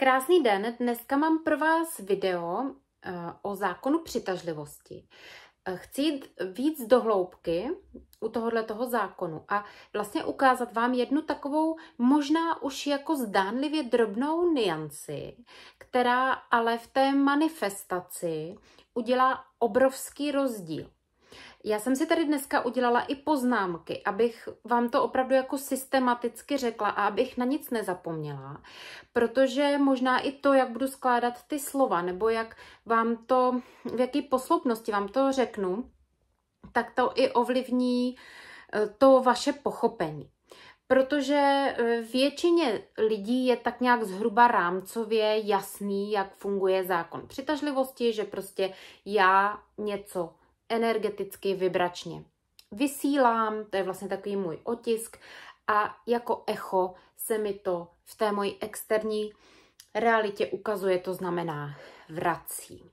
Krásný den, dneska mám pro vás video eh, o zákonu přitažlivosti. Eh, chci jít víc do hloubky u tohohle toho zákonu a vlastně ukázat vám jednu takovou možná už jako zdánlivě drobnou nianci, která ale v té manifestaci udělá obrovský rozdíl. Já jsem si tady dneska udělala i poznámky, abych vám to opravdu jako systematicky řekla a abych na nic nezapomněla, protože možná i to, jak budu skládat ty slova, nebo jak vám to, v jaký posloupnosti vám to řeknu, tak to i ovlivní eh, to vaše pochopení protože eh, většině lidí je tak nějak zhruba rámcově jasný, jak funguje zákon přitažlivosti, že prostě já něco energeticky, vibračně. Vysílám, to je vlastně takový můj otisk a jako echo se mi to v té mojí externí realitě ukazuje, to znamená vrací.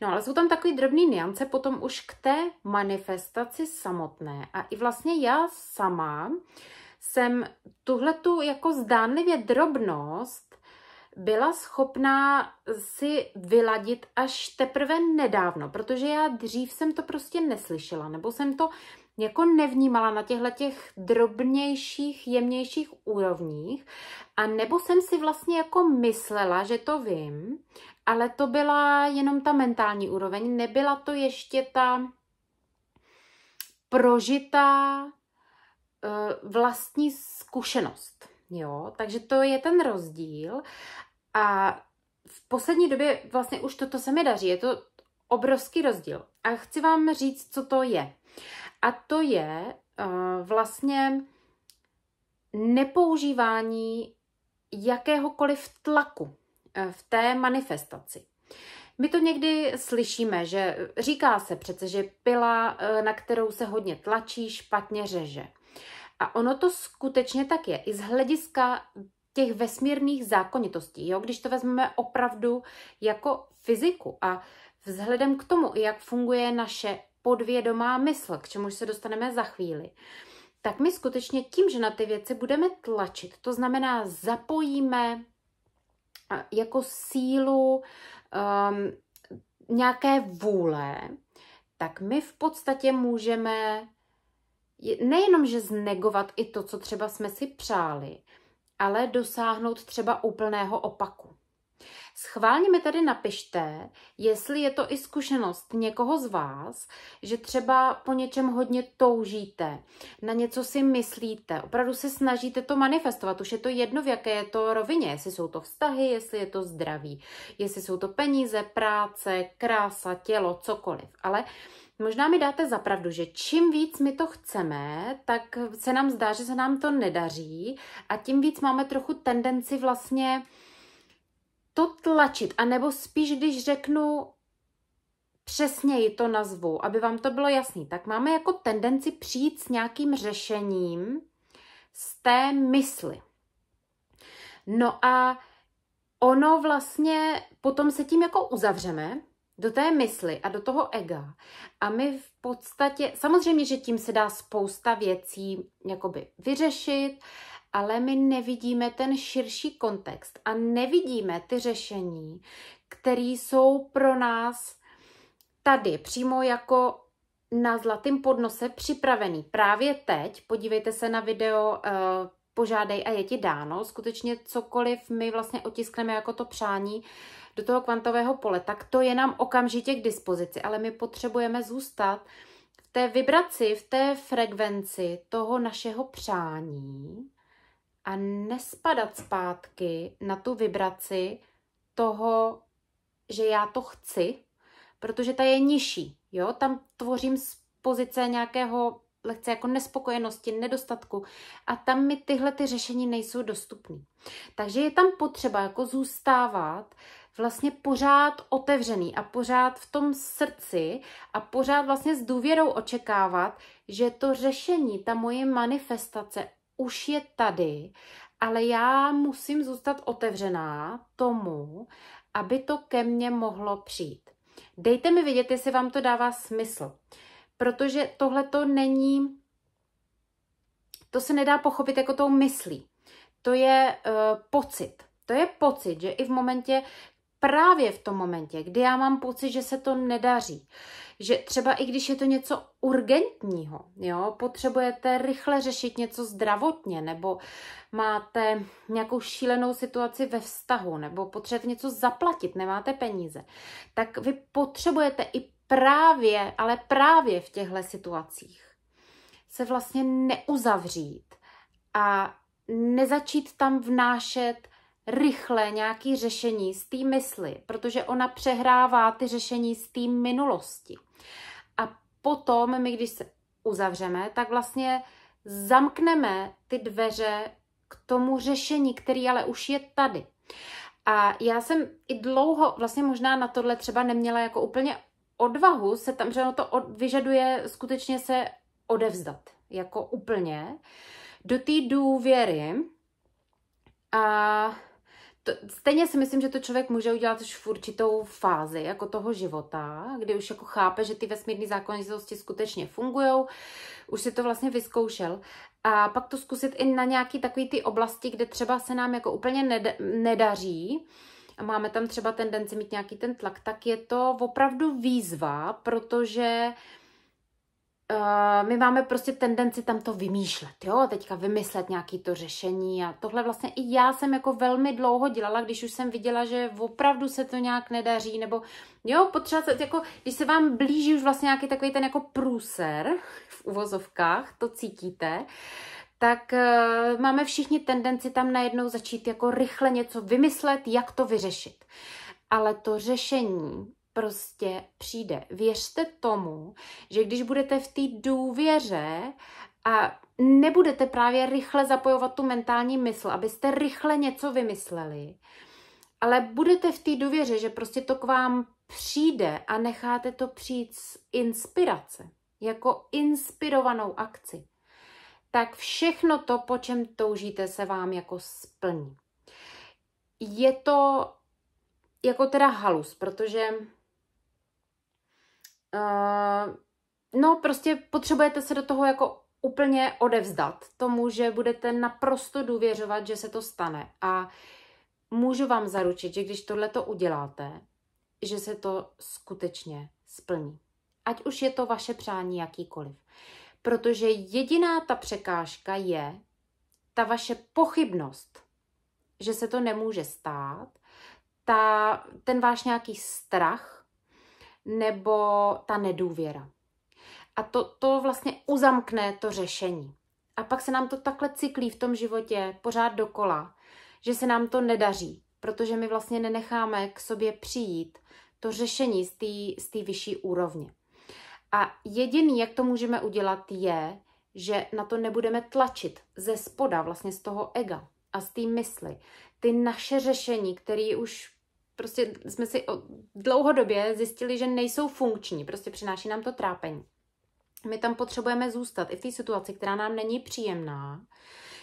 No ale jsou tam takové drobné niance potom už k té manifestaci samotné. A i vlastně já sama jsem tuhletu jako zdánlivě drobnost byla schopná si vyladit až teprve nedávno, protože já dřív jsem to prostě neslyšela, nebo jsem to jako nevnímala na těchto těch drobnějších, jemnějších úrovních a nebo jsem si vlastně jako myslela, že to vím, ale to byla jenom ta mentální úroveň, nebyla to ještě ta prožitá eh, vlastní zkušenost. Jo, takže to je ten rozdíl a v poslední době vlastně už toto se mi daří. Je to obrovský rozdíl. A chci vám říct, co to je. A to je uh, vlastně nepoužívání jakéhokoliv tlaku eh, v té manifestaci. My to někdy slyšíme, že říká se přece, že pila, eh, na kterou se hodně tlačí, špatně řeže. A ono to skutečně tak je. I z hlediska těch vesmírných zákonitostí, jo? když to vezmeme opravdu jako fyziku a vzhledem k tomu, jak funguje naše podvědomá mysl, k čemuž se dostaneme za chvíli, tak my skutečně tím, že na ty věci budeme tlačit, to znamená zapojíme jako sílu um, nějaké vůle, tak my v podstatě můžeme nejenom, že znegovat i to, co třeba jsme si přáli, ale dosáhnout třeba úplného opaku. Schválně mi tady napište, jestli je to i zkušenost někoho z vás, že třeba po něčem hodně toužíte, na něco si myslíte, opravdu se snažíte to manifestovat, už je to jedno, v jaké je to rovině, jestli jsou to vztahy, jestli je to zdraví, jestli jsou to peníze, práce, krása, tělo, cokoliv. Ale Možná mi dáte zapravdu, že čím víc my to chceme, tak se nám zdá, že se nám to nedaří a tím víc máme trochu tendenci vlastně to tlačit, anebo spíš, když řeknu přesněji to nazvu, aby vám to bylo jasný, tak máme jako tendenci přijít s nějakým řešením z té mysli. No a ono vlastně potom se tím jako uzavřeme do té mysli a do toho ega. A my v podstatě, samozřejmě, že tím se dá spousta věcí jakoby vyřešit ale my nevidíme ten širší kontext a nevidíme ty řešení, které jsou pro nás tady přímo jako na zlatém podnose připravený právě teď. Podívejte se na video uh, Požádej a je ti dáno. Skutečně cokoliv my vlastně otiskneme jako to přání do toho kvantového pole, tak to je nám okamžitě k dispozici, ale my potřebujeme zůstat v té vibraci, v té frekvenci toho našeho přání a nespadat zpátky na tu vibraci toho, že já to chci, protože ta je nižší. Jo? Tam tvořím z pozice nějakého lehce jako nespokojenosti, nedostatku a tam mi tyhle ty řešení nejsou dostupné. Takže je tam potřeba jako zůstávat vlastně pořád otevřený a pořád v tom srdci a pořád vlastně s důvěrou očekávat, že to řešení, ta moje manifestace už je tady, ale já musím zůstat otevřená tomu, aby to ke mně mohlo přijít. Dejte mi vědět, jestli vám to dává smysl, protože tohle to není, to se nedá pochopit jako tou myslí. To je uh, pocit. To je pocit, že i v momentě, právě v tom momentě, kdy já mám pocit, že se to nedaří, že třeba i když je to něco urgentního, jo, potřebujete rychle řešit něco zdravotně, nebo máte nějakou šílenou situaci ve vztahu, nebo potřebujete něco zaplatit, nemáte peníze, tak vy potřebujete i právě, ale právě v těchto situacích se vlastně neuzavřít a nezačít tam vnášet rychle nějaké řešení z té mysli, protože ona přehrává ty řešení z té minulosti. A potom my, když se uzavřeme, tak vlastně zamkneme ty dveře k tomu řešení, který ale už je tady. A já jsem i dlouho, vlastně možná na tohle třeba neměla jako úplně odvahu se tam, že ono to od, vyžaduje skutečně se odevzdat, jako úplně, do té důvěry. A to, stejně si myslím, že to člověk může udělat už v určitou fázi jako toho života, kdy už jako chápe, že ty vesmírné zákonitosti skutečně fungují, už si to vlastně vyzkoušel. A pak to zkusit i na nějaký takový ty oblasti, kde třeba se nám jako úplně ned- nedaří, a máme tam třeba tendenci mít nějaký ten tlak, tak je to opravdu výzva, protože uh, Eh, my máme prostě tendenci tam to vymýšlet, jo, teďka vymyslet nějaký to řešení a tohle vlastně i já jsem jako velmi dlouho dělala, když už jsem viděla, že opravdu se to nějak nedaří, nebo jo, potřeba se, jako, když se vám blíží už vlastně nějaký takový ten jako průser v uvozovkách, to cítíte, tak uh, máme všichni tendenci tam najednou začít jako rychle něco vymyslet, jak to vyřešit. Ale to řešení prostě přijde. Věřte tomu, že když budete v té důvěře a nebudete právě rychle zapojovat tu mentální mysl, abyste rychle něco vymysleli, ale budete v té důvěře, že prostě to k vám přijde a necháte to přijít z inspirace, jako inspirovanou akci, tak všechno to, po čem toužíte, se vám jako splní. Je to jako teda halus, protože Eh, no, prostě potřebujete se do toho jako úplně odevzdat tomu, že budete naprosto důvěřovat, že se to stane. A můžu vám zaručit, že když tohle to uděláte, že se to skutečně splní. Ať už je to vaše přání jakýkoliv. Protože jediná ta překážka je ta vaše pochybnost, že se to nemůže stát, ta, ten váš nějaký strach, nebo ta nedůvěra. A to, to vlastně uzamkne to řešení. A pak se nám to takhle cyklí v tom životě pořád dokola, že se nám to nedaří, protože my vlastně nenecháme k sobě přijít to řešení z té vyšší úrovně. A jediný, jak to můžeme udělat, je, že na to nebudeme tlačit ze spoda, vlastně z toho ega a z té mysli. Ty naše řešení, které už prostě jsme si dlouhodobě zjistili, že nejsou funkční, prostě přináší nám to trápení. My tam potřebujeme zůstat i v té situaci, která nám není příjemná.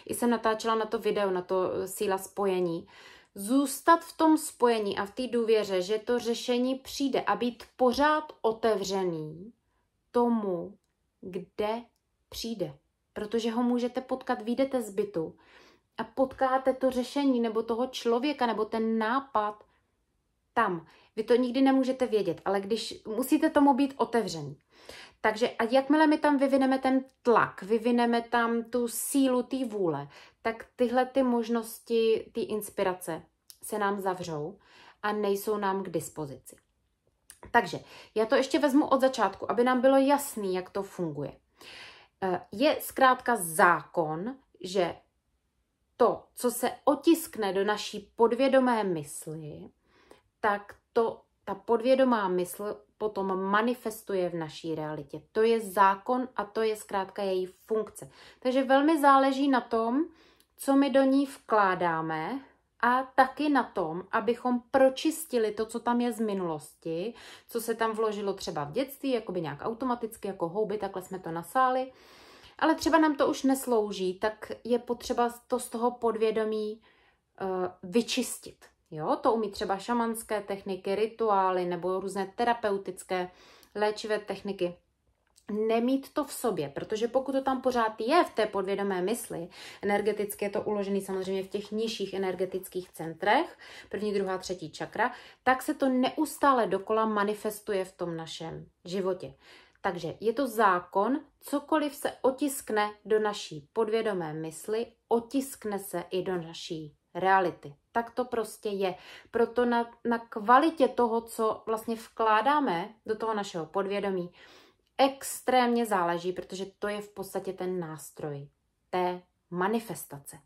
I jsem natáčela na to video, na to síla spojení. Zůstat v tom spojení a v té důvěře, že to řešení přijde a být pořád otevřený tomu, kde přijde. Protože ho můžete potkat, výjdete z bytu a potkáte to řešení nebo toho člověka nebo ten nápad, tam. Vy to nikdy nemůžete vědět, ale když musíte tomu být otevření. Takže a jakmile my tam vyvineme ten tlak, vyvineme tam tu sílu té vůle, tak tyhle ty možnosti, ty inspirace se nám zavřou a nejsou nám k dispozici. Takže já to ještě vezmu od začátku, aby nám bylo jasný, jak to funguje. Eh, je zkrátka zákon, že to, co se otiskne do naší podvědomé mysli, tak to, ta podvědomá mysl potom manifestuje v naší realitě. To je zákon a to je zkrátka její funkce. Takže velmi záleží na tom, co my do ní vkládáme a taky na tom, abychom pročistili to, co tam je z minulosti, co se tam vložilo třeba v dětství, jako by nějak automaticky, jako houby, takhle jsme to nasáli, ale třeba nám to už neslouží, tak je potřeba to z toho podvědomí uh, vyčistit. Jo, to umí třeba šamanské techniky, rituály nebo různé terapeutické léčivé techniky. Nemít to v sobě, protože pokud to tam pořád je v té podvědomé mysli, energeticky je to uložené samozřejmě v těch nižších energetických centrech, první, druhá, třetí čakra, tak se to neustále dokola manifestuje v tom našem životě. Takže je to zákon, cokoliv se otiskne do naší podvědomé mysli, otiskne se i do naší reality. Tak to prostě je. Proto na, na kvalitě toho, co vlastně vkládáme do toho našeho podvědomí, extrémně záleží, protože to je v podstatě ten nástroj té manifestace.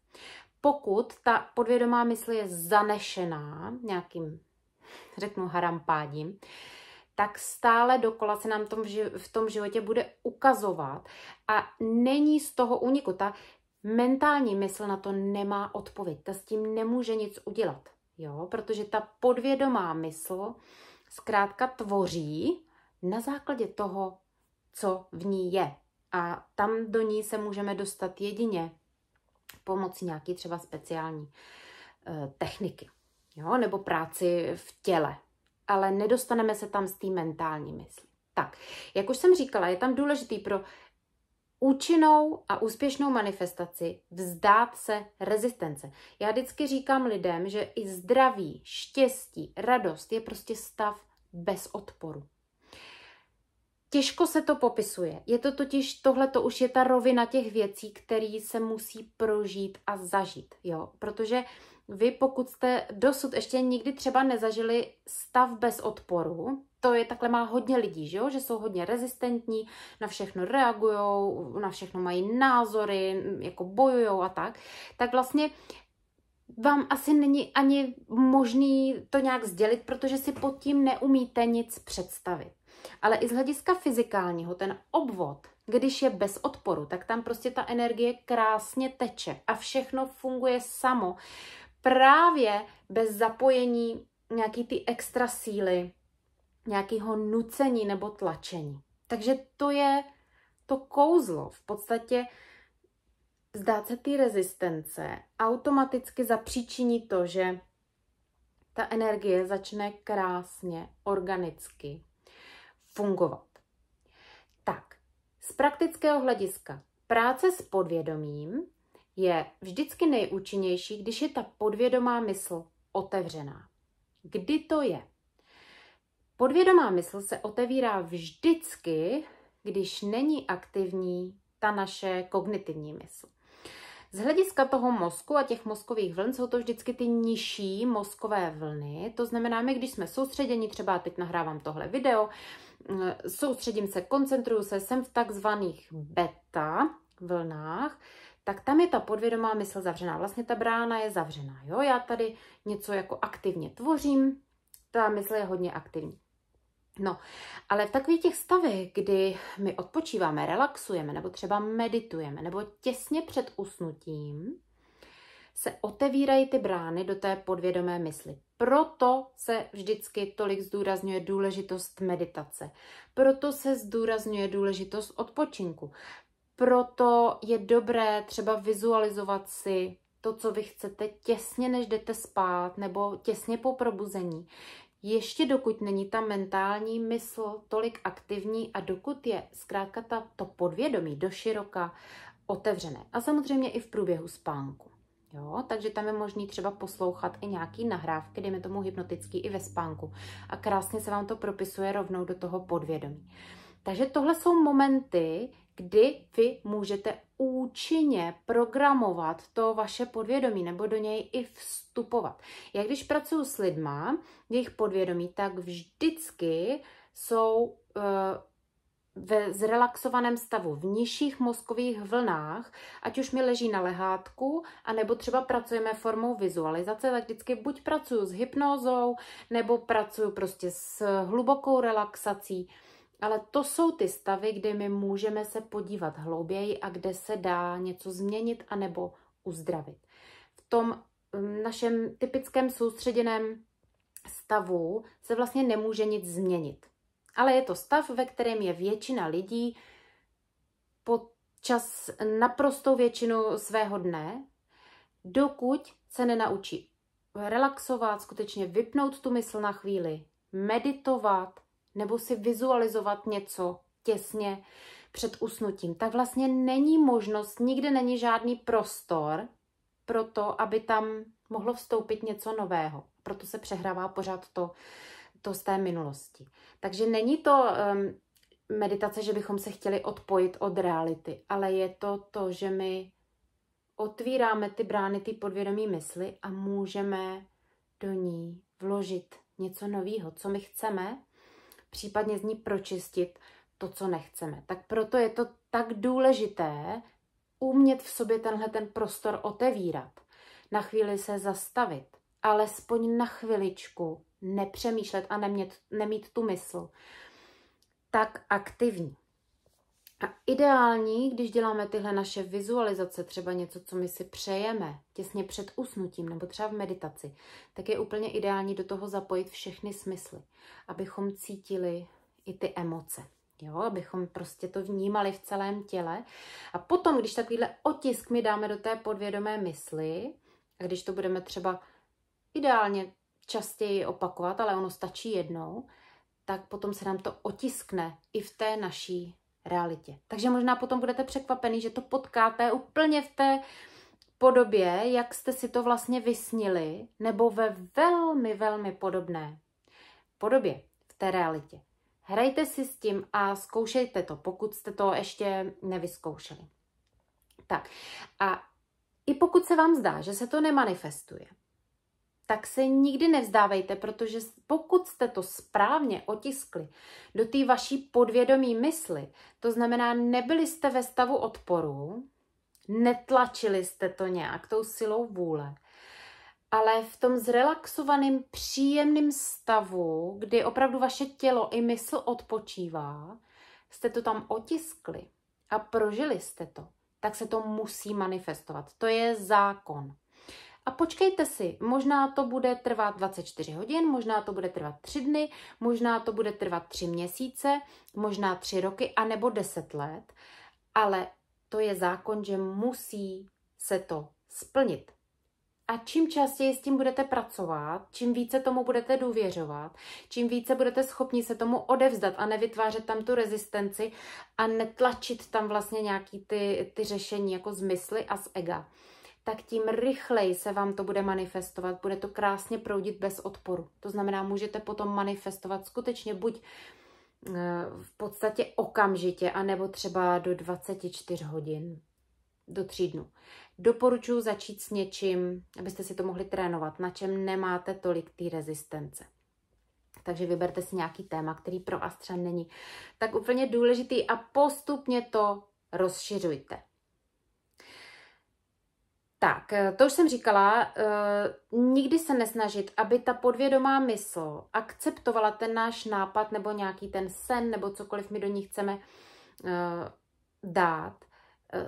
Pokud ta podvědomá mysl je zanešená nějakým, řeknu, harampádím, tak stále dokola se nám tom v tom životě bude ukazovat a není z toho úniku. Ta mentální mysl na to nemá odpověď, ta s tím nemůže nic udělat, jo? protože ta podvědomá mysl zkrátka tvoří na základě toho, co v ní je. A tam do ní se můžeme dostat jedině pomocí nějaké třeba speciální e, techniky jo? nebo práci v těle. Ale nedostaneme se tam s té mentální myslí. Tak, jak už jsem říkala, je tam důležitý pro účinnou a úspěšnou manifestaci vzdát se rezistence. Já vždycky říkám lidem, že i zdraví, štěstí, radost je prostě stav bez odporu. Těžko se to popisuje. Je to totiž, tohle to už je ta rovina těch věcí, které se musí prožít a zažít. Jo? Protože vy, pokud jste dosud ještě nikdy třeba nezažili stav bez odporu, to je takhle má hodně lidí, že, jo? že jsou hodně rezistentní, na všechno reagují, na všechno mají názory, jako bojují a tak, tak vlastně vám asi není ani možný to nějak sdělit, protože si pod tím neumíte nic představit. Ale i z hlediska fyzikálního, ten obvod, když je bez odporu, tak tam prostě ta energie krásně teče a všechno funguje samo, právě bez zapojení nějaký ty extra síly, nějakého nucení nebo tlačení. Takže to je to kouzlo. V podstatě zdát se ty rezistence automaticky zapříčiní to, že ta energie začne krásně, organicky fungovat. Tak, z praktického hlediska, práce s podvědomím je vždycky nejúčinnější, když je ta podvědomá mysl otevřená. Kdy to je? Podvědomá mysl se otevírá vždycky, když není aktivní ta naše kognitivní mysl. Z hlediska toho mozku a těch mozkových vln jsou to vždycky ty nižší mozkové vlny. To znamená, my když jsme soustředěni, třeba teď nahrávám tohle video, mm, soustředím se, koncentruju se, jsem v takzvaných beta vlnách, tak tam je ta podvědomá mysl zavřená. Vlastně ta brána je zavřená. Jo? Já tady něco jako aktivně tvořím, ta mysl je hodně aktivní. No, ale v takových těch stavech, kdy my odpočíváme, relaxujeme, nebo třeba meditujeme, nebo těsně před usnutím, se otevírají ty brány do té podvědomé mysli. Proto se vždycky tolik zdůrazňuje důležitost meditace. Proto se zdůrazňuje důležitost odpočinku. Proto je dobré třeba vizualizovat si to, co vy chcete těsně, než jdete spát, nebo těsně po probuzení ještě dokud není ta mentální mysl tolik aktivní a dokud je zkrátka ta, to podvědomí doširoka otevřené. A samozřejmě i v průběhu spánku. Jo, takže tam je možný třeba poslouchat i nějaký nahrávky, dejme tomu hypnotický i ve spánku. A krásně se vám to propisuje rovnou do toho podvědomí. Takže tohle jsou momenty, kdy vy můžete účinně programovat to vaše podvědomí nebo do něj i vstupovat. Jak když pracuji s lidma, jejich podvědomí, tak vždycky jsou uh, ve zrelaxovaném stavu, v nižších mozkových vlnách, ať už mi leží na lehátku, anebo třeba pracujeme formou vizualizace, tak vždycky buď pracuju s hypnózou, nebo pracuju prostě s hlubokou relaxací. Ale to jsou ty stavy, kde my můžeme se podívat hlouběji a kde se dá něco změnit anebo uzdravit. V tom mm, našem typickém soustředěném stavu se vlastně nemůže nic změnit. Ale je to stav, ve kterém je většina lidí počas naprostou většinu svého dne, dokud se nenaučí relaxovat, skutečně vypnout tu mysl na chvíli, meditovat, nebo si vizualizovat něco těsně před usnutím, tak vlastně není možnost, nikde není žádný prostor pro to, aby tam mohlo vstoupit něco nového. Proto se přehrává pořád to, to z té minulosti. Takže není to um, meditace, že bychom se chtěli odpojit od reality, ale je to to, že my otvíráme ty brány, ty podvědomí mysli a můžeme do ní vložit něco nového, co my chceme případně z ní pročistit to, co nechceme. Tak proto je to tak důležité umět v sobě tenhle ten prostor otevírat, na chvíli se zastavit, alespoň na chviličku nepřemýšlet a nemět, nemít tu mysl tak aktivní. A ideální, když děláme tyhle naše vizualizace, třeba něco, co my si přejeme těsně před usnutím nebo třeba v meditaci, tak je úplně ideální do toho zapojit všechny smysly, abychom cítili i ty emoce. Jo, abychom prostě to vnímali v celém těle. A potom, když takovýhle otisk my dáme do té podvědomé mysli, a když to budeme třeba ideálně častěji opakovat, ale ono stačí jednou, tak potom se nám to otiskne i v té naší realitě. Takže možná potom budete překvapený, že to potkáte úplně v té podobě, jak jste si to vlastně vysnili, nebo ve velmi, velmi podobné podobě v té realitě. Hrajte si s tím a zkoušejte to, pokud jste to ještě nevyzkoušeli. Tak a i pokud se vám zdá, že se to nemanifestuje, tak se nikdy nevzdávejte, protože pokud jste to správně otiskli do té vaší podvědomí mysli, to znamená, nebyli jste ve stavu odporu, netlačili jste to nějak tou silou vůle, ale v tom zrelaxovaném, příjemném stavu, kdy opravdu vaše tělo i mysl odpočívá, jste to tam otiskli a prožili jste to, tak se to musí manifestovat. To je zákon. A počkejte si, možná to bude trvat 24 hodin, možná to bude trvat 3 dny, možná to bude trvat 3 měsíce, možná 3 roky, anebo 10 let, ale to je zákon, že musí se to splnit. A čím častěji s tím budete pracovat, čím více tomu budete důvěřovat, čím více budete schopni se tomu odevzdat a nevytvářet tam tu rezistenci a netlačit tam vlastně nějaký ty, ty řešení jako zmysly a z ega, tak tím rychleji se vám to bude manifestovat, bude to krásně proudit bez odporu. To znamená, můžete potom manifestovat skutečně buď eh, v podstatě okamžitě, anebo třeba do 24 hodin, do 3 dnů. Doporučuji začít s něčím, abyste si to mohli trénovat, na čem nemáte tolik té rezistence. Takže vyberte si nějaký téma, který pro vás třeba není tak úplně důležitý a postupně to rozšiřujte. Tak, eh, to už jsem říkala, eh, nikdy se nesnažit, aby ta podvědomá mysl akceptovala ten náš nápad nebo nějaký ten sen nebo cokoliv my do ní chceme eh, dát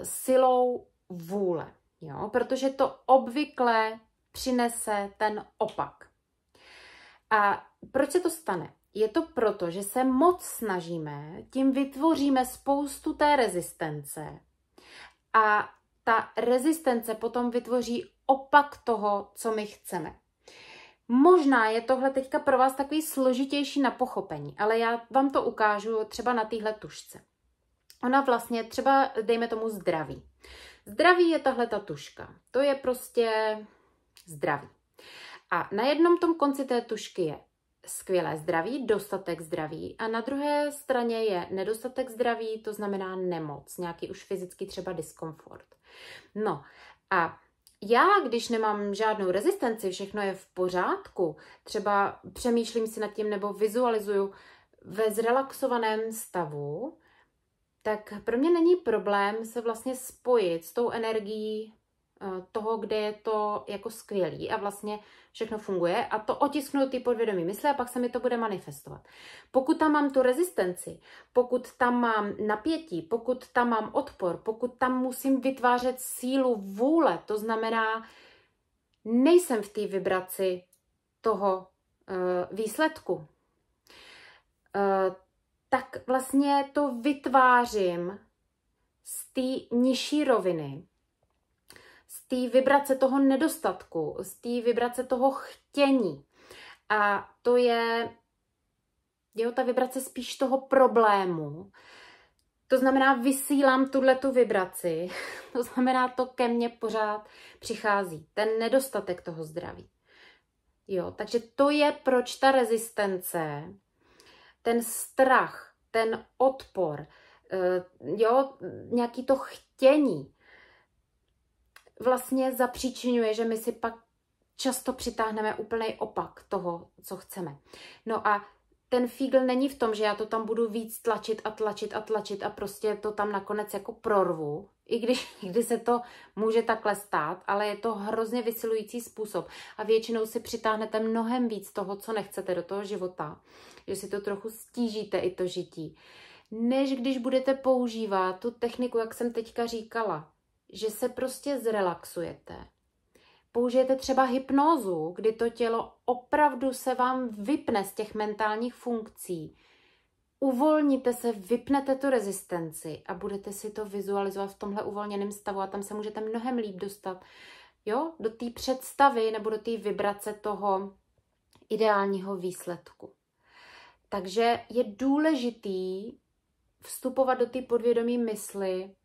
silou vůle, jo? protože to obvykle přinese ten opak. A proč se to stane? Je to proto, že se moc snažíme, tím vytvoříme spoustu té rezistence a ta rezistence potom vytvoří opak toho, co my chceme. Možná je tohle teďka pro vás takový složitější na pochopení, ale já vám to ukážu třeba na téhle tušce. Ona vlastně třeba, dejme tomu, zdraví. Zdraví je tahle ta tuška. To je prostě zdraví. A na jednom tom konci té tušky je skvělé zdraví, dostatek zdraví a na druhé straně je nedostatek zdraví, to znamená nemoc, nějaký už fyzický třeba diskomfort. No a já, když nemám žádnou rezistenci, všechno je v pořádku, třeba přemýšlím si nad tím nebo vizualizuju ve zrelaxovaném stavu, tak pro mě není problém se vlastně spojit s tou energií Eh, toho, kde je to jako skvělý a vlastně všechno funguje a to otisknu ty podvědomí mysli a pak se mi to bude manifestovat. Pokud tam mám tu rezistenci, pokud tam mám napětí, pokud tam mám odpor, pokud tam musím vytvářet sílu vůle, to znamená, nejsem v té vibraci toho uh, výsledku, uh, tak vlastně to vytvářím z té nižší roviny z té vibrace toho nedostatku, z té vibrace toho chtění. A to je, jo, ta vibrace spíš toho problému. To znamená, vysílám tuhle tu vibraci, to znamená, to ke mně pořád přichází, ten nedostatek toho zdraví. Jo, takže to je proč ta rezistence, ten strach, ten odpor, eh, jo, nějaký to chtění, vlastně zapříčinuje, že my si pak často přitáhneme úplný opak toho, co chceme. No a ten fígl není v tom, že já to tam budu víc tlačit a tlačit a tlačit a prostě to tam nakonec jako prorvu, i když někdy se to může takhle stát, ale je to hrozně vysilující způsob a většinou si přitáhnete mnohem víc toho, co nechcete do toho života, že si to trochu stížíte i to žití, než když budete používat tu techniku, jak jsem teďka říkala, že se prostě zrelaxujete. Použijete třeba hypnózu, kdy to tělo opravdu se vám vypne z těch mentálních funkcí. Uvolníte se, vypnete tu rezistenci a budete si to vizualizovat v tomhle uvolněném stavu a tam se můžete mnohem líp dostat jo, do té představy nebo do té vibrace toho ideálního výsledku. Takže je důležitý vstupovat do té podvědomí mysli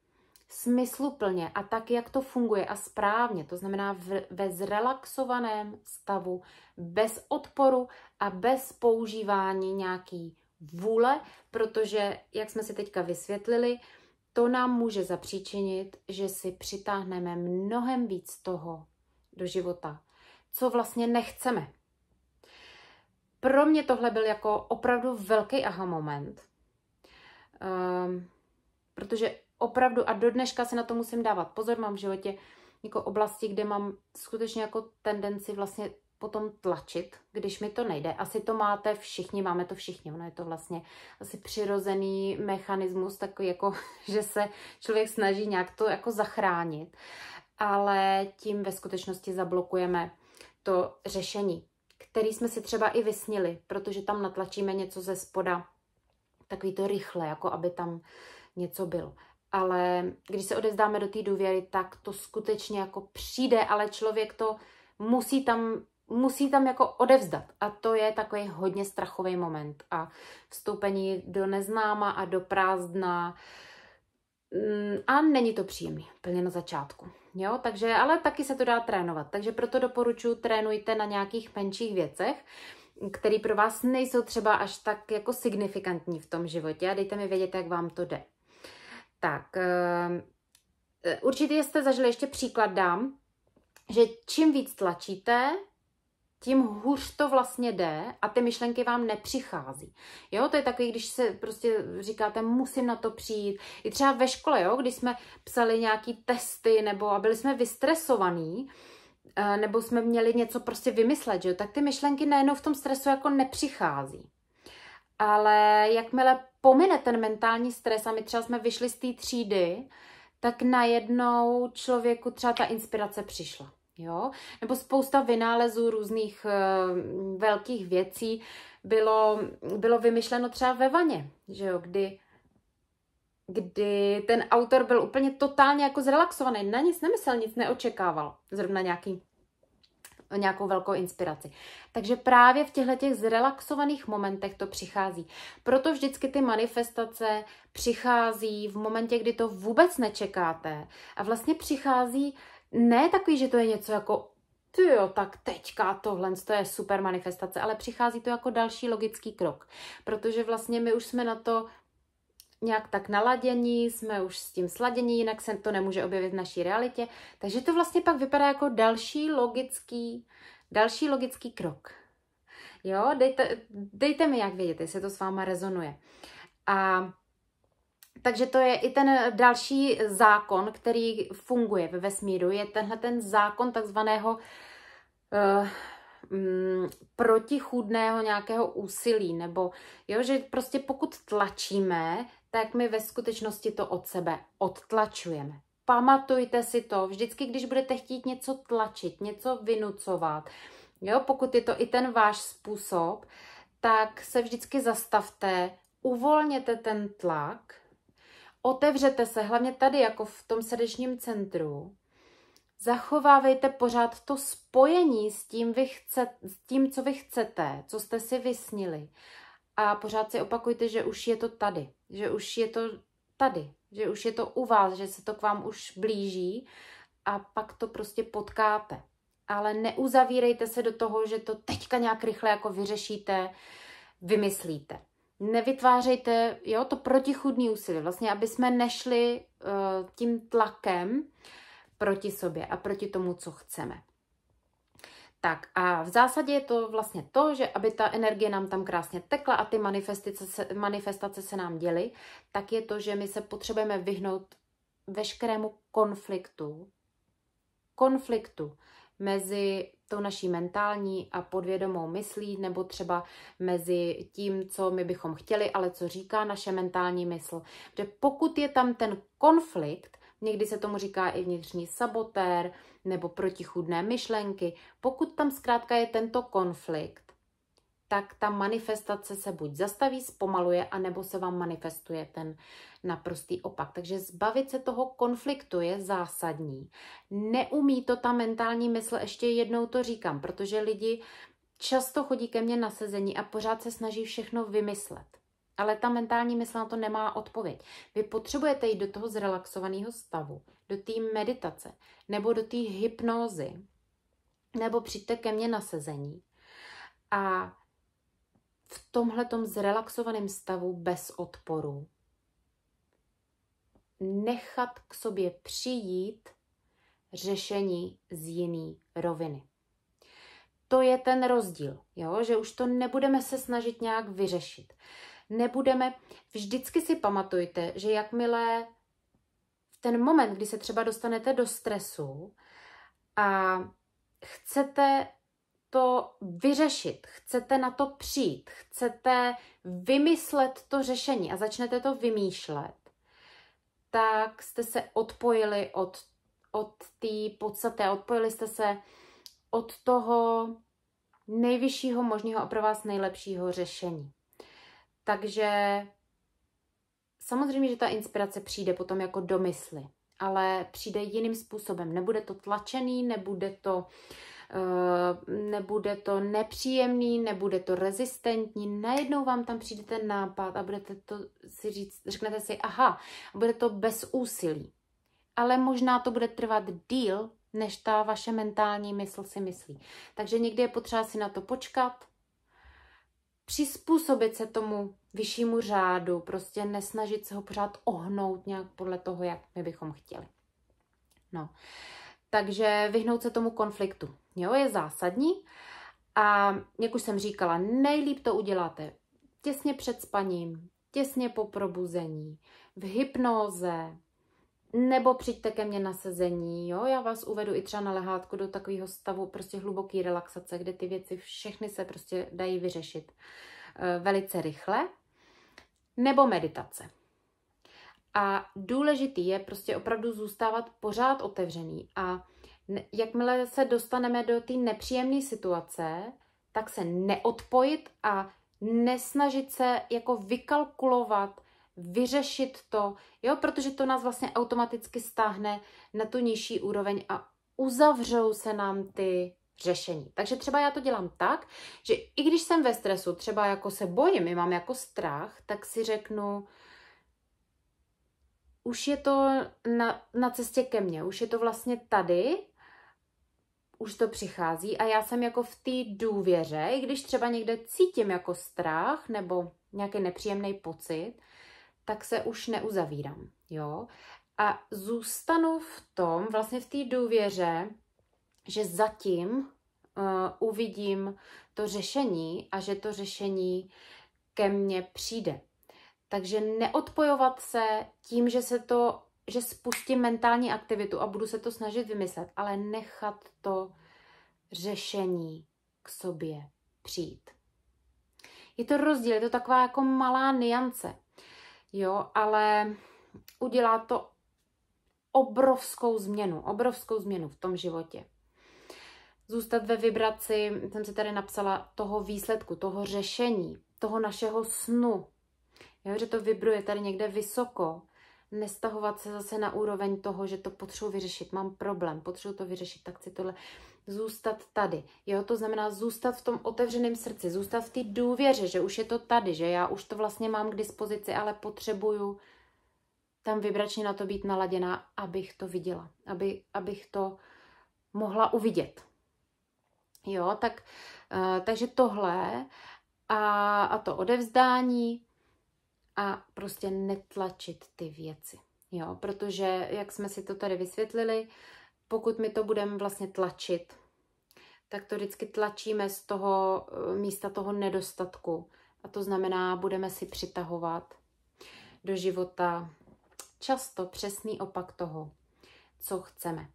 smysluplně a tak, jak to funguje a správně, to znamená v, ve zrelaxovaném stavu, bez odporu a bez používání nějaký vůle, protože, jak jsme si teďka vysvětlili, to nám může zapříčinit, že si přitáhneme mnohem víc toho do života, co vlastně nechceme. Pro mě tohle byl jako opravdu velký aha moment, um, protože opravdu a do dneška se na to musím dávat pozor, mám v životě jako oblasti, kde mám skutečně jako tendenci vlastně potom tlačit, když mi to nejde. Asi to máte všichni, máme to všichni, ono je to vlastně asi přirozený mechanismus, takový jako, že se člověk snaží nějak to jako zachránit, ale tím ve skutečnosti zablokujeme to řešení, který jsme si třeba i vysnili, protože tam natlačíme něco ze spoda, takový to rychle, jako aby tam něco bylo ale když se odezdáme do té důvěry, tak to skutečně jako přijde, ale člověk to musí tam, musí tam jako odevzdat. A to je takový hodně strachový moment. A vstoupení do neznáma a do prázdna mm, a není to příjemný, plně na začátku. Jo, takže, ale taky se to dá trénovat. Takže proto doporučuji, trénujte na nějakých menších věcech, které pro vás nejsou třeba až tak jako signifikantní v tom životě a dejte mi vědět, jak vám to jde. Tak, ehm, e, určitě jste zažili, ještě příklad dám, že čím víc tlačíte, tím hůř to vlastně jde a ty myšlenky vám nepřichází. Jo, to je takový, když se prostě říkáte, musím na to přijít. I třeba ve škole, jo, když jsme psali nějaký testy nebo a byli jsme vystresovaní, e, nebo jsme měli něco prostě vymyslet, že jo, tak ty myšlenky najednou v tom stresu jako nepřichází ale jakmile pomine ten mentální stres a my třeba jsme vyšli z té třídy, tak najednou člověku třeba ta inspirace přišla. Jo? Nebo spousta vynálezů různých e, velkých věcí bylo, bylo vymyšleno třeba ve vaně, že jo? Kdy, kdy ten autor byl úplně totálně jako zrelaxovaný, na nic nemyslel, nic neočekával. Zrovna nějaký nějakou velkou inspiraci. Takže právě v těchto těch zrelaxovaných momentech to přichází. Proto vždycky ty manifestace přichází v momentě, kdy to vůbec nečekáte. A vlastně přichází ne takový, že to je něco jako ty jo, tak teďka tohle to je super manifestace, ale přichází to jako další logický krok, protože vlastně my už jsme na to nějak tak naladění, jsme už s tím sladění, jinak se to nemůže objevit v naší realitě. Takže to vlastně pak vypadá jako další logický, další logický krok. Jo, dejte, dejte mi jak vědět, jestli to s váma rezonuje. A takže to je i ten další zákon, který funguje ve vesmíru, je tenhle ten zákon takzvaného uh, mm, protichudného nějakého úsilí, nebo jo, že prostě pokud tlačíme, tak my ve skutečnosti to od sebe odtlačujeme. Pamatujte si to, vždycky, když budete chtít něco tlačit, něco vynucovat, jo, pokud je to i ten váš způsob, tak se vždycky zastavte, uvolněte ten tlak, otevřete se, hlavně tady jako v tom srdečním centru zachovávejte pořád to spojení s tím, vy chce, s tím, co vy chcete, co jste si vysnili. A pořád si opakujte, že už je to tady, že už je to tady, že už je to u vás, že se to k vám už blíží a pak to prostě potkáte. Ale neuzavírejte se do toho, že to teďka nějak rychle jako vyřešíte, vymyslíte. Nevytvářejte jo, to protichudný úsilí, vlastně aby jsme nešli uh, tím tlakem, uh, proti sobě a proti tomu, co chceme. Tak a v zásadě je to vlastně to, že aby ta energie nám tam krásně tekla a ty manifestace se, manifestace se nám děly, tak je to, že my se potřebujeme vyhnout veškerému konfliktu, konfliktu mezi tou naší mentální a podvědomou myslí, nebo třeba mezi tím, co my bychom chtěli, ale co říká naše mentální mysl. Že pokud je tam ten konflikt, Někdy se tomu říká i vnitřní sabotér nebo protichudné myšlenky. Pokud tam zkrátka je tento konflikt, tak ta manifestace se buď zastaví, zpomaluje, anebo se vám manifestuje ten naprostý opak. Takže zbavit se toho konfliktu je zásadní. Neumí to ta mentální mysl, ještě jednou to říkám, protože lidi často chodí ke mně na sezení a pořád se snaží všechno vymyslet. Ale ta mentální mysl na to nemá odpověď. Vy potřebujete jít do toho zrelaxovaného stavu, do té meditace, nebo do té hypnózy, nebo přijďte ke mně na sezení. A v tom zrelaxovaném stavu bez odporu nechat k sobě přijít řešení z jiný roviny. To je ten rozdíl, jo? že už to nebudeme se snažit nějak vyřešit nebudeme... Vždycky si pamatujte, že jakmile v ten moment, kdy se třeba dostanete do stresu a chcete to vyřešit, chcete na to přijít, chcete vymyslet to řešení a začnete to vymýšlet, tak jste se odpojili od, od té podstaty odpojili jste se od toho nejvyššího možného a pro vás nejlepšího řešení. Takže samozřejmě, že ta inspirace přijde potom jako do mysli, ale přijde jiným způsobem. Nebude to tlačený, nebude to, uh, nebude to nepříjemný, nebude to rezistentní. Najednou vám tam přijde ten nápad a budete to si říct, řeknete si, aha, bude to bez úsilí. Ale možná to bude trvat díl, než ta vaše mentální mysl si myslí. Takže někdy je potřeba si na to počkat, přizpůsobit se tomu vyššímu řádu, prostě nesnažit se ho pořád ohnout nějak podle toho, jak my bychom chtěli. No, takže vyhnout se tomu konfliktu, jo, je zásadní. A jak už jsem říkala, nejlíp to uděláte těsně před spaním, těsně po probuzení, v hypnóze, nebo přijďte ke mně na sezení, jo? já vás uvedu i třeba na lehátku do takového stavu prostě hluboký relaxace, kde ty věci všechny se prostě dají vyřešit eh, velice rychle, nebo meditace. A důležitý je prostě opravdu zůstávat pořád otevřený a jakmile se dostaneme do té nepříjemné situace, tak se neodpojit a nesnažit se jako vykalkulovat, vyřešit to, jo, protože to nás vlastně automaticky stáhne na tu nižší úroveň a uzavřou se nám ty řešení. Takže třeba já to dělám tak, že i když jsem ve stresu, třeba jako se bojím, mám jako strach, tak si řeknu, už je to na, na cestě ke mně, už je to vlastně tady, už to přichází a já jsem jako v té důvěře, i když třeba někde cítím jako strach nebo nějaký nepříjemný pocit, tak se už neuzavírám, jo. A zůstanu v tom, vlastně v té důvěře, že zatím uh, uvidím to řešení a že to řešení ke mně přijde. Takže neodpojovat se tím, že se to, že spustím mentální aktivitu a budu se to snažit vymyslet, ale nechat to řešení k sobě přijít. Je to rozdíl, je to taková jako malá niance jo, ale udělá to obrovskou změnu, obrovskou změnu v tom životě. Zůstat ve vibraci, jsem si tady napsala, toho výsledku, toho řešení, toho našeho snu. Jo, že to vibruje tady někde vysoko, nestahovat se zase na úroveň toho, že to potřebuji vyřešit, mám problém, potřebuji to vyřešit, tak si tohle zůstat tady. Jo, to znamená zůstat v tom otevřeném srdci, zůstat v té důvěře, že už je to tady, že já už to vlastně mám k dispozici, ale potřebuju tam vybračně na to být naladěná, abych to viděla, aby, abych to mohla uvidět. Jo, tak, uh, takže tohle a, a to odevzdání, a prostě netlačit ty věci. Jo, protože, jak jsme si to tady vysvětlili, pokud my to budeme vlastně tlačit, tak to vždycky tlačíme z toho eh, místa toho nedostatku. A to znamená, budeme si přitahovat do života často přesný opak toho, co chceme.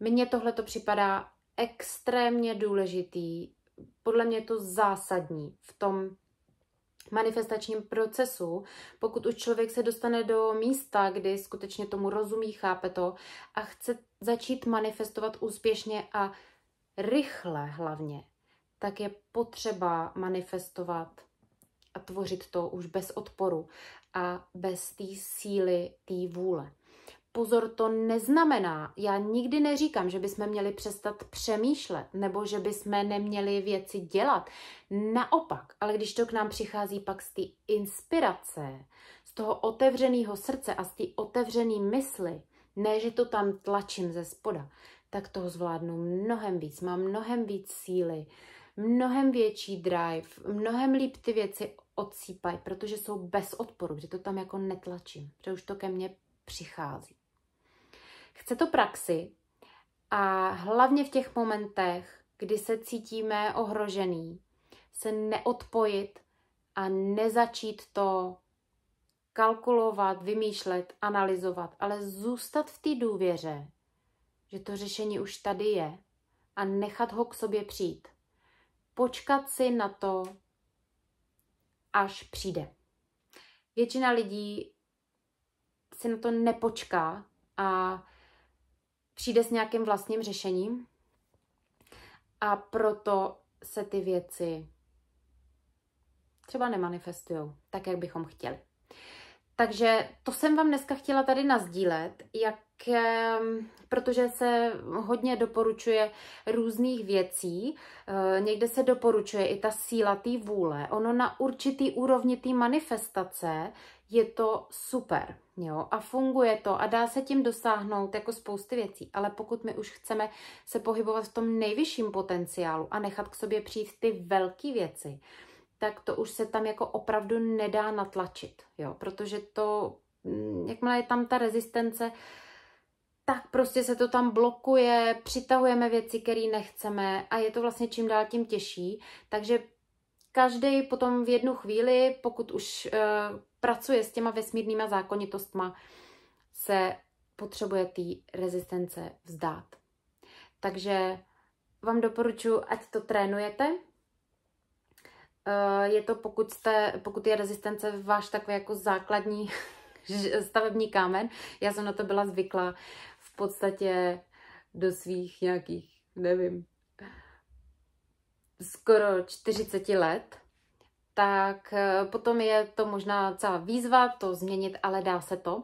Mně tohle to připadá extrémně důležitý, podle mě to zásadní v tom manifestačním procesu, pokud už člověk se dostane do místa, kdy skutečně tomu rozumí, chápe to a chce začít manifestovat úspěšně a rychle hlavně, tak je potřeba manifestovat a tvořit to už bez odporu a bez té síly, té vůle. Pozor, to neznamená, já nikdy neříkám, že bychom měli přestat přemýšlet nebo že bychom neměli věci dělat. Naopak, ale když to k nám přichází pak z té inspirace, z toho otevřeného srdce a z té otevřené mysli, ne, že to tam tlačím ze spoda, tak toho zvládnu mnohem víc, mám mnohem víc síly, mnohem větší drive, mnohem líp ty věci odsýpají, protože jsou bez odporu, že to tam jako netlačím, protože už to ke mně přichází. Chce to praxi a hlavně v těch momentech, kdy se cítíme ohrožený, se neodpojit a nezačít to kalkulovat, vymýšlet, analyzovat, ale zůstat v té důvěře, že to řešení už tady je a nechat ho k sobě přijít. Počkat si na to, až přijde. Většina lidí si na to nepočká a přijde s nějakým vlastním řešením a proto se ty věci třeba nemanifestují tak, jak bychom chtěli. Takže to jsem vám dneska chtěla tady nazdílet, jak, ehm, protože se hodně doporučuje různých věcí. Eh, někde se doporučuje i ta síla té vůle. Ono na určitý úrovni té manifestace je to super. Jo, a funguje to a dá se tím dosáhnout jako spousty věcí, ale pokud my už chceme se pohybovat v tom nejvyšším potenciálu a nechat k sobě přijít ty velké věci, tak to už se tam jako opravdu nedá natlačit, jo, protože to, mm, jakmile je tam ta rezistence, tak prostě se to tam blokuje, přitahujeme věci, které nechceme a je to vlastně čím dál tím těžší, takže Každý potom v jednu chvíli, pokud už uh, pracuje s těma vesmírnýma zákonitostma, se potřebuje té rezistence vzdát. Takže vám doporučuji, ať to trénujete. Uh, je to, pokud, jste, pokud je rezistence váš takový jako základní stavební kámen. Já jsem na to byla zvyklá v podstatě do svých nějakých, nevím, skoro 40 let, tak e, potom je to možná celá výzva to změnit, ale dá se to.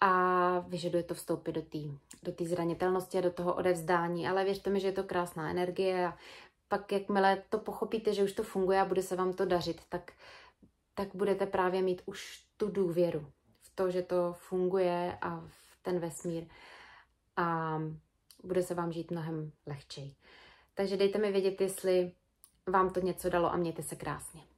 A vyžaduje to vstoupit do té do zranitelnosti a do toho odevzdání. Ale věřte mi, že je to krásná energie a pak jakmile to pochopíte, že už to funguje a bude se vám to dařit, tak, tak budete právě mít už tu důvěru v to, že to funguje a v ten vesmír a bude se vám žít mnohem lehčej. Takže dejte mi vědět, jestli vám to něco dalo a mějte se krásně.